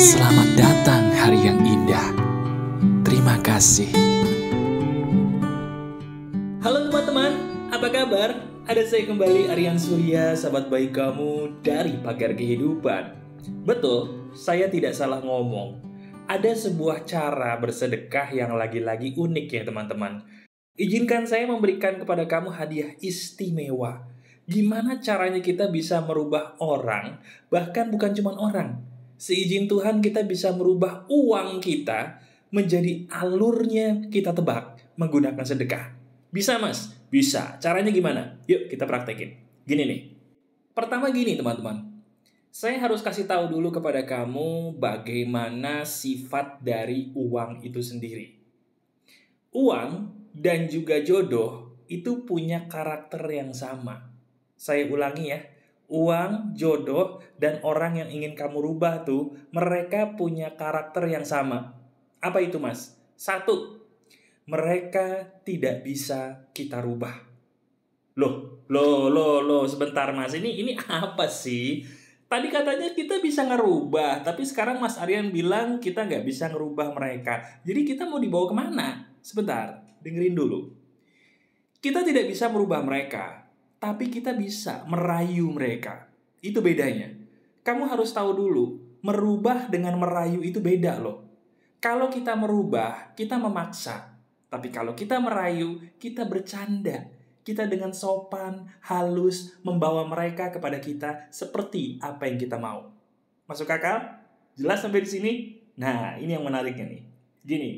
Selamat datang hari yang indah. Terima kasih. Halo teman-teman, apa kabar? Ada saya kembali Aryan Surya, sahabat baik kamu dari Pagar Kehidupan. Betul, saya tidak salah ngomong. Ada sebuah cara bersedekah yang lagi-lagi unik ya teman-teman. Izinkan saya memberikan kepada kamu hadiah istimewa. Gimana caranya kita bisa merubah orang, bahkan bukan cuma orang, seizin Tuhan kita bisa merubah uang kita menjadi alurnya kita tebak menggunakan sedekah. Bisa mas? Bisa. Caranya gimana? Yuk kita praktekin. Gini nih. Pertama gini teman-teman. Saya harus kasih tahu dulu kepada kamu bagaimana sifat dari uang itu sendiri. Uang dan juga jodoh itu punya karakter yang sama. Saya ulangi ya uang, jodoh, dan orang yang ingin kamu rubah tuh, mereka punya karakter yang sama. Apa itu, Mas? Satu, mereka tidak bisa kita rubah. Loh, loh, loh, loh, sebentar, Mas. Ini ini apa sih? Tadi katanya kita bisa ngerubah, tapi sekarang Mas Aryan bilang kita nggak bisa ngerubah mereka. Jadi kita mau dibawa kemana? Sebentar, dengerin dulu. Kita tidak bisa merubah mereka, tapi kita bisa merayu mereka. Itu bedanya. Kamu harus tahu dulu, merubah dengan merayu itu beda loh. Kalau kita merubah, kita memaksa. Tapi kalau kita merayu, kita bercanda. Kita dengan sopan, halus, membawa mereka kepada kita seperti apa yang kita mau. Masuk akal? Jelas sampai di sini? Nah, ini yang menariknya nih. Gini,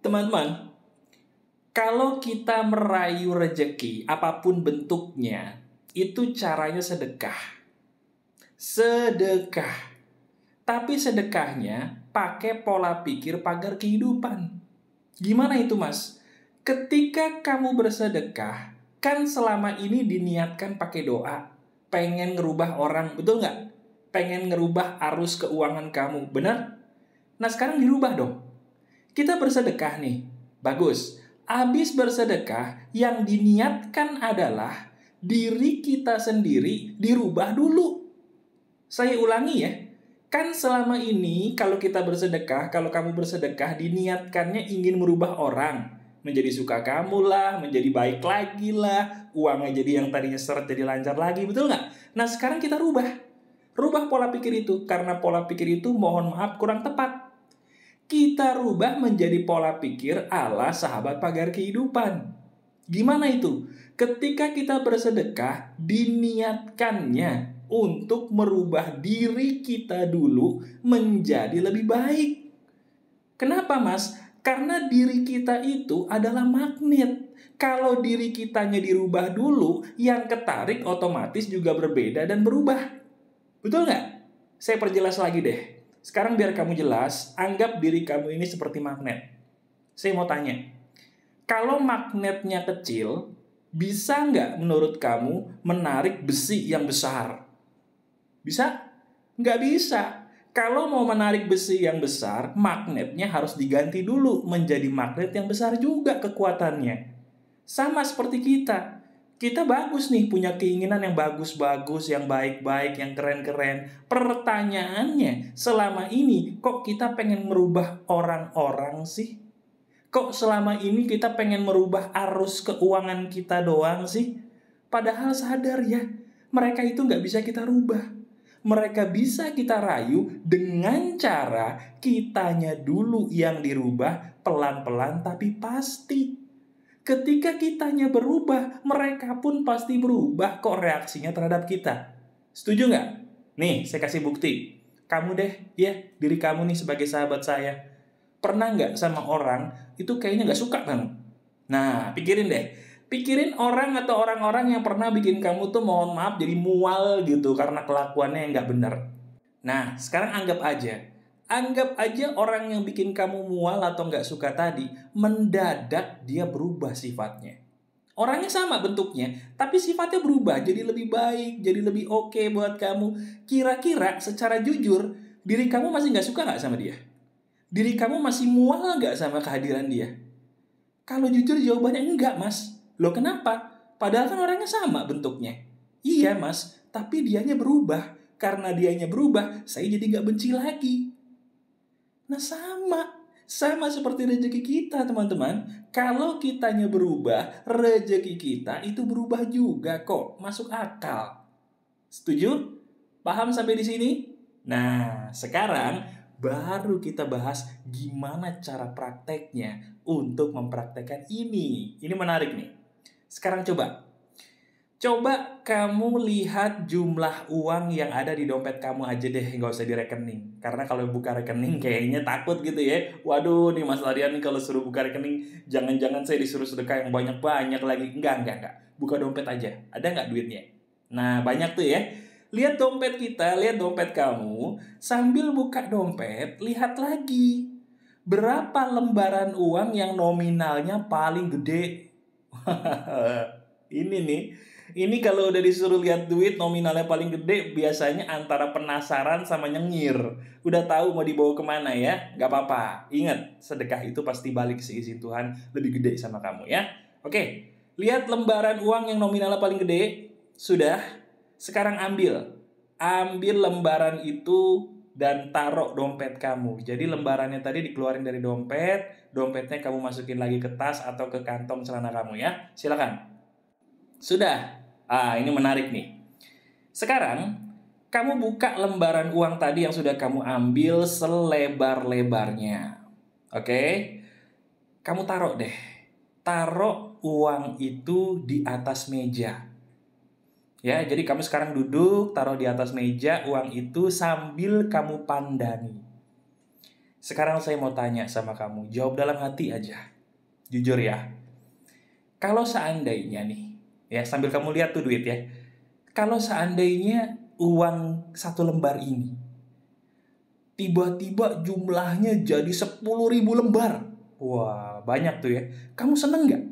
teman-teman, kalau kita merayu rejeki, apapun bentuknya, itu caranya sedekah. Sedekah. Tapi sedekahnya pakai pola pikir pagar kehidupan. Gimana itu mas? Ketika kamu bersedekah, kan selama ini diniatkan pakai doa. Pengen ngerubah orang, betul nggak? Pengen ngerubah arus keuangan kamu, benar? Nah sekarang dirubah dong. Kita bersedekah nih, bagus habis bersedekah yang diniatkan adalah diri kita sendiri dirubah dulu. Saya ulangi ya, kan selama ini kalau kita bersedekah, kalau kamu bersedekah diniatkannya ingin merubah orang. Menjadi suka kamu lah, menjadi baik lagi lah, uangnya jadi yang tadinya seret jadi lancar lagi, betul nggak? Nah sekarang kita rubah. Rubah pola pikir itu, karena pola pikir itu mohon maaf kurang tepat kita rubah menjadi pola pikir ala sahabat pagar kehidupan. Gimana itu? Ketika kita bersedekah, diniatkannya untuk merubah diri kita dulu menjadi lebih baik. Kenapa, Mas? Karena diri kita itu adalah magnet. Kalau diri kitanya dirubah dulu, yang ketarik otomatis juga berbeda dan berubah. Betul nggak? Saya perjelas lagi deh. Sekarang biar kamu jelas, anggap diri kamu ini seperti magnet. Saya mau tanya, kalau magnetnya kecil, bisa nggak menurut kamu menarik besi yang besar? Bisa? Nggak bisa. Kalau mau menarik besi yang besar, magnetnya harus diganti dulu menjadi magnet yang besar juga kekuatannya. Sama seperti kita, kita bagus nih punya keinginan yang bagus-bagus, yang baik-baik, yang keren-keren. Pertanyaannya, selama ini kok kita pengen merubah orang-orang sih? Kok selama ini kita pengen merubah arus keuangan kita doang sih? Padahal sadar ya, mereka itu nggak bisa kita rubah. Mereka bisa kita rayu dengan cara kitanya dulu yang dirubah pelan-pelan tapi pasti ketika kitanya berubah, mereka pun pasti berubah kok reaksinya terhadap kita. Setuju nggak? Nih, saya kasih bukti. Kamu deh, ya, diri kamu nih sebagai sahabat saya. Pernah nggak sama orang itu kayaknya nggak suka kamu? Nah, pikirin deh. Pikirin orang atau orang-orang yang pernah bikin kamu tuh mohon maaf jadi mual gitu karena kelakuannya yang nggak bener. Nah, sekarang anggap aja Anggap aja orang yang bikin kamu mual atau nggak suka tadi, mendadak dia berubah sifatnya. Orangnya sama bentuknya, tapi sifatnya berubah jadi lebih baik, jadi lebih oke okay buat kamu. Kira-kira secara jujur, diri kamu masih nggak suka nggak sama dia? Diri kamu masih mual nggak sama kehadiran dia? Kalau jujur jawabannya enggak mas. Loh kenapa? Padahal kan orangnya sama bentuknya. Iya mas, tapi dianya berubah. Karena dianya berubah, saya jadi nggak benci lagi Nah sama, sama seperti rezeki kita teman-teman. Kalau kitanya berubah, rezeki kita itu berubah juga kok, masuk akal. Setuju? Paham sampai di sini? Nah, sekarang baru kita bahas gimana cara prakteknya untuk mempraktekkan ini. Ini menarik nih. Sekarang coba Coba kamu lihat jumlah uang yang ada di dompet kamu aja deh, nggak usah di rekening. Karena kalau buka rekening kayaknya takut gitu ya. Waduh, nih Mas Larian nih kalau suruh buka rekening, jangan-jangan saya disuruh sedekah yang banyak-banyak lagi. Enggak, enggak, enggak. Buka dompet aja. Ada nggak duitnya? Nah, banyak tuh ya. Lihat dompet kita, lihat dompet kamu. Sambil buka dompet, lihat lagi. Berapa lembaran uang yang nominalnya paling gede? Ini nih ini kalau udah disuruh lihat duit nominalnya paling gede biasanya antara penasaran sama nyengir. Udah tahu mau dibawa kemana ya? nggak apa-apa. Ingat, sedekah itu pasti balik seisi Tuhan lebih gede sama kamu ya. Oke, lihat lembaran uang yang nominalnya paling gede. Sudah. Sekarang ambil. Ambil lembaran itu dan taruh dompet kamu. Jadi lembarannya tadi dikeluarin dari dompet, dompetnya kamu masukin lagi ke tas atau ke kantong celana kamu ya. Silakan. Sudah. Ah, ini menarik nih. Sekarang, kamu buka lembaran uang tadi yang sudah kamu ambil selebar-lebarnya. Oke? Kamu taruh deh. Taruh uang itu di atas meja. Ya, jadi kamu sekarang duduk, taruh di atas meja uang itu sambil kamu pandangi. Sekarang saya mau tanya sama kamu, jawab dalam hati aja. Jujur ya. Kalau seandainya nih ya sambil kamu lihat tuh duit ya kalau seandainya uang satu lembar ini tiba-tiba jumlahnya jadi sepuluh ribu lembar wah banyak tuh ya kamu seneng nggak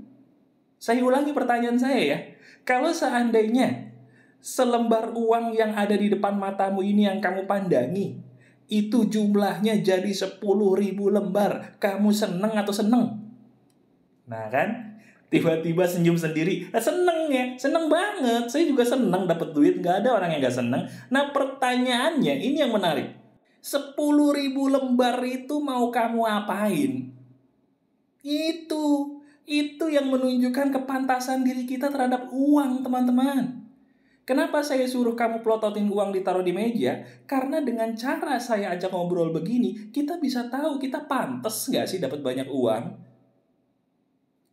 saya ulangi pertanyaan saya ya kalau seandainya selembar uang yang ada di depan matamu ini yang kamu pandangi itu jumlahnya jadi sepuluh ribu lembar kamu seneng atau seneng nah kan tiba-tiba senyum sendiri nah, seneng ya seneng banget saya juga seneng dapat duit nggak ada orang yang nggak seneng nah pertanyaannya ini yang menarik sepuluh ribu lembar itu mau kamu apain itu itu yang menunjukkan kepantasan diri kita terhadap uang teman-teman Kenapa saya suruh kamu pelototin uang ditaruh di meja? Karena dengan cara saya ajak ngobrol begini, kita bisa tahu kita pantas nggak sih dapat banyak uang.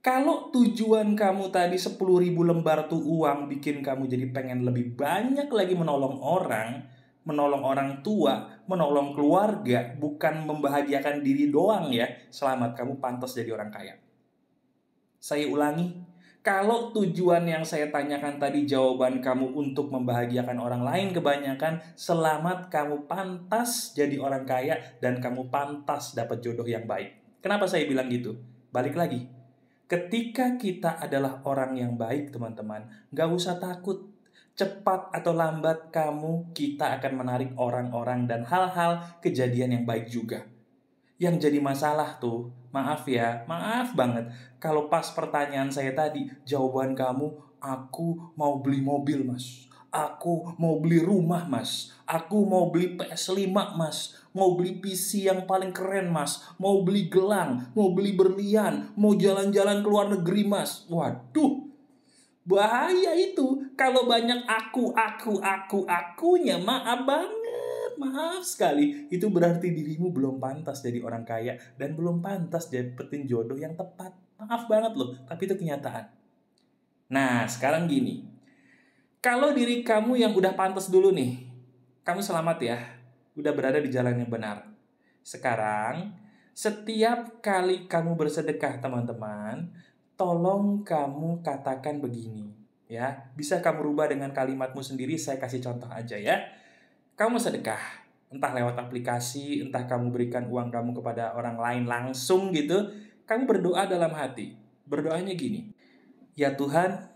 Kalau tujuan kamu tadi ribu lembar tuh uang bikin kamu jadi pengen lebih banyak lagi menolong orang, menolong orang tua, menolong keluarga, bukan membahagiakan diri doang ya. Selamat kamu pantas jadi orang kaya. Saya ulangi, kalau tujuan yang saya tanyakan tadi jawaban kamu untuk membahagiakan orang lain kebanyakan, selamat kamu pantas jadi orang kaya dan kamu pantas dapat jodoh yang baik. Kenapa saya bilang gitu? Balik lagi, Ketika kita adalah orang yang baik, teman-teman, gak usah takut. Cepat atau lambat kamu, kita akan menarik orang-orang dan hal-hal kejadian yang baik juga. Yang jadi masalah tuh, maaf ya, maaf banget. Kalau pas pertanyaan saya tadi, jawaban kamu, aku mau beli mobil, mas. Aku mau beli rumah, Mas. Aku mau beli PS5, Mas. Mau beli PC yang paling keren, Mas. Mau beli gelang, mau beli berlian, mau jalan-jalan ke luar negeri, Mas. Waduh. Bahaya itu kalau banyak aku, aku, aku, akunya maaf banget, maaf sekali. Itu berarti dirimu belum pantas jadi orang kaya dan belum pantas dapetin jodoh yang tepat. Maaf banget loh, tapi itu kenyataan. Nah, sekarang gini, kalau diri kamu yang udah pantas dulu nih, kamu selamat ya, udah berada di jalan yang benar. Sekarang, setiap kali kamu bersedekah, teman-teman, tolong kamu katakan begini, ya. Bisa kamu rubah dengan kalimatmu sendiri, saya kasih contoh aja ya. Kamu sedekah, entah lewat aplikasi, entah kamu berikan uang kamu kepada orang lain langsung gitu, kamu berdoa dalam hati. Berdoanya gini, ya Tuhan,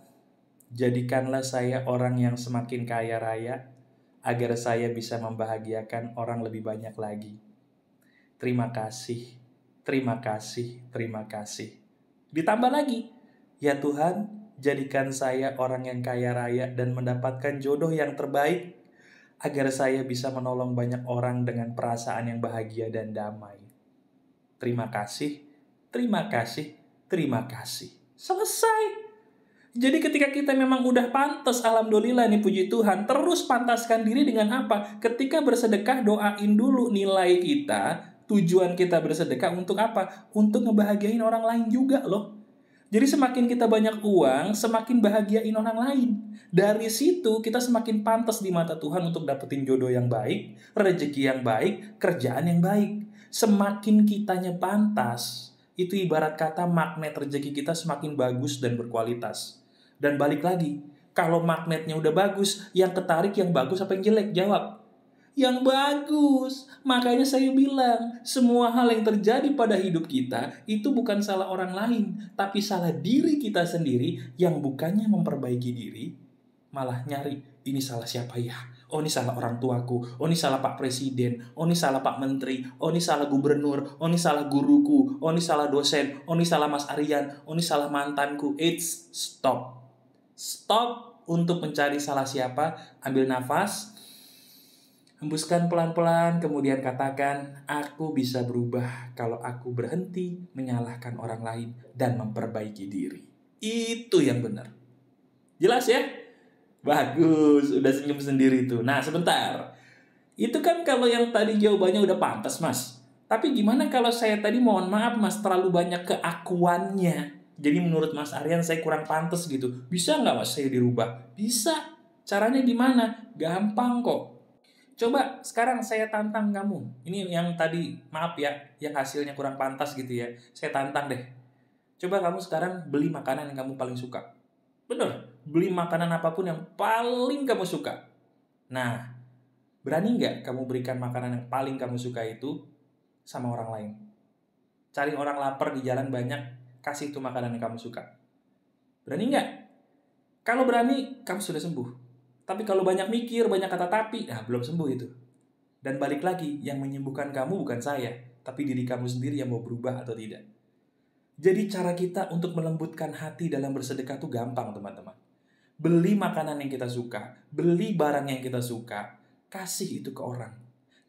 Jadikanlah saya orang yang semakin kaya raya, agar saya bisa membahagiakan orang lebih banyak lagi. Terima kasih, terima kasih, terima kasih. Ditambah lagi, ya Tuhan, jadikan saya orang yang kaya raya dan mendapatkan jodoh yang terbaik, agar saya bisa menolong banyak orang dengan perasaan yang bahagia dan damai. Terima kasih, terima kasih, terima kasih. Selesai. Jadi ketika kita memang udah pantas, alhamdulillah nih puji Tuhan, terus pantaskan diri dengan apa? Ketika bersedekah, doain dulu nilai kita, tujuan kita bersedekah untuk apa? Untuk ngebahagiain orang lain juga loh. Jadi semakin kita banyak uang, semakin bahagiain orang lain. Dari situ kita semakin pantas di mata Tuhan untuk dapetin jodoh yang baik, rezeki yang baik, kerjaan yang baik. Semakin kitanya pantas, itu ibarat kata magnet rezeki kita semakin bagus dan berkualitas. Dan balik lagi, kalau magnetnya udah bagus, yang ketarik yang bagus apa yang jelek? Jawab. Yang bagus. Makanya saya bilang, semua hal yang terjadi pada hidup kita itu bukan salah orang lain, tapi salah diri kita sendiri yang bukannya memperbaiki diri, malah nyari ini salah siapa ya? Oh ini salah orang tuaku, oh ini salah Pak Presiden, oh ini salah Pak Menteri, oh ini salah Gubernur, oh ini salah guruku, oh ini salah dosen, oh ini salah Mas Aryan, oh ini salah mantanku. It's stop Stop untuk mencari salah siapa, ambil nafas, hembuskan pelan-pelan, kemudian katakan, "Aku bisa berubah kalau aku berhenti menyalahkan orang lain dan memperbaiki diri." Itu yang benar. Jelas ya? Bagus, udah senyum sendiri tuh. Nah, sebentar. Itu kan kalau yang tadi jawabannya udah pantas, Mas. Tapi gimana kalau saya tadi mohon maaf Mas terlalu banyak keakuannya. Jadi menurut Mas Aryan saya kurang pantas gitu. Bisa nggak Mas saya dirubah? Bisa. Caranya di mana? Gampang kok. Coba sekarang saya tantang kamu. Ini yang tadi maaf ya, yang hasilnya kurang pantas gitu ya. Saya tantang deh. Coba kamu sekarang beli makanan yang kamu paling suka. Bener, beli makanan apapun yang paling kamu suka. Nah, berani nggak kamu berikan makanan yang paling kamu suka itu sama orang lain? Cari orang lapar di jalan banyak, kasih itu makanan yang kamu suka. Berani nggak? Kalau berani, kamu sudah sembuh. Tapi kalau banyak mikir, banyak kata tapi, nah belum sembuh itu. Dan balik lagi, yang menyembuhkan kamu bukan saya, tapi diri kamu sendiri yang mau berubah atau tidak. Jadi cara kita untuk melembutkan hati dalam bersedekah itu gampang, teman-teman. Beli makanan yang kita suka, beli barang yang kita suka, kasih itu ke orang.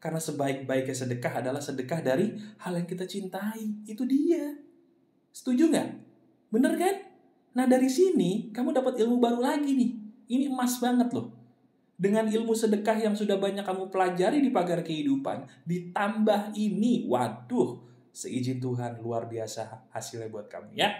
Karena sebaik-baiknya sedekah adalah sedekah dari hal yang kita cintai. Itu dia. Setuju nggak? Bener kan? Nah dari sini kamu dapat ilmu baru lagi nih. Ini emas banget loh. Dengan ilmu sedekah yang sudah banyak kamu pelajari di pagar kehidupan, ditambah ini, waduh, seizin Tuhan luar biasa hasilnya buat kamu ya.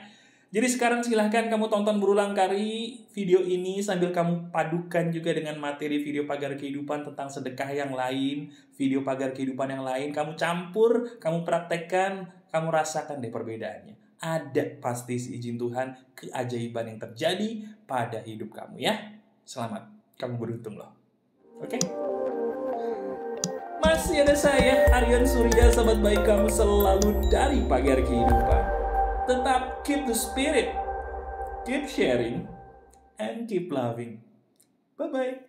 Jadi sekarang silahkan kamu tonton berulang kali video ini sambil kamu padukan juga dengan materi video pagar kehidupan tentang sedekah yang lain, video pagar kehidupan yang lain, kamu campur, kamu praktekkan, kamu rasakan deh perbedaannya ada pasti izin Tuhan keajaiban yang terjadi pada hidup kamu ya. Selamat, kamu beruntung loh. Oke? Okay? Masih ada saya, Aryan Surya, sahabat baik kamu selalu dari pagar kehidupan. Tetap keep the spirit, keep sharing, and keep loving. Bye-bye.